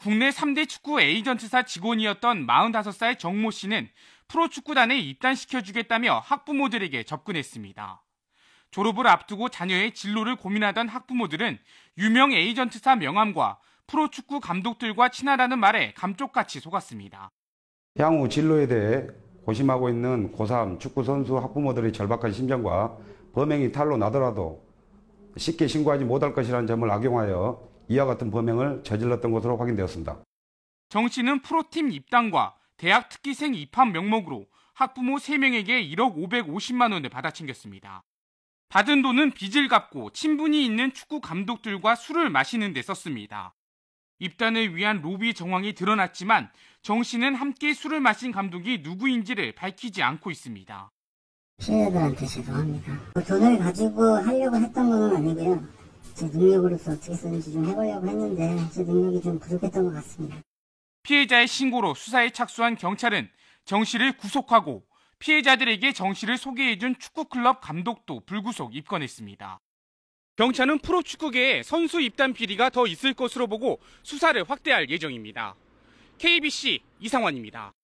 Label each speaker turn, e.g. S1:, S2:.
S1: 국내 3대 축구 에이전트사 직원이었던 45살 정모 씨는 프로축구단에 입단시켜주겠다며 학부모들에게 접근했습니다. 졸업을 앞두고 자녀의 진로를 고민하던 학부모들은 유명 에이전트사 명함과 프로축구 감독들과 친하다는 말에 감쪽같이 속았습니다.
S2: 향후 진로에 대해 고심하고 있는 고3 축구선수 학부모들의 절박한 심정과 범행이 탈로 나더라도 쉽게 신고하지 못할 것이라는 점을 악용하여 이와 같은 범행을 저질렀던 것으로 확인되었습니다.
S1: 정 씨는 프로팀 입단과 대학 특기생 입학 명목으로 학부모 3명에게 1억 550만 원을 받아챙겼습니다. 받은 돈은 빚을 갚고 친분이 있는 축구 감독들과 술을 마시는 데 썼습니다. 입단을 위한 로비 정황이 드러났지만 정 씨는 함께 술을 마신 감독이 누구인지를 밝히지 않고 있습니다.
S3: 피해자한테 죄송합니다. 뭐 돈을 가지고 하려고 했던 건 아니고요. 제 능력으로서 어떻게 쓰는지 좀 해보려고 했는데 제 능력이 좀 부족했던 것 같습니다.
S1: 피해자의 신고로 수사에 착수한 경찰은 정 씨를 구속하고 피해자들에게 정 씨를 소개해준 축구클럽 감독도 불구속 입건했습니다. 경찰은 프로축구계에 선수 입단 비리가 더 있을 것으로 보고 수사를 확대할 예정입니다. KBC 이상환입니다.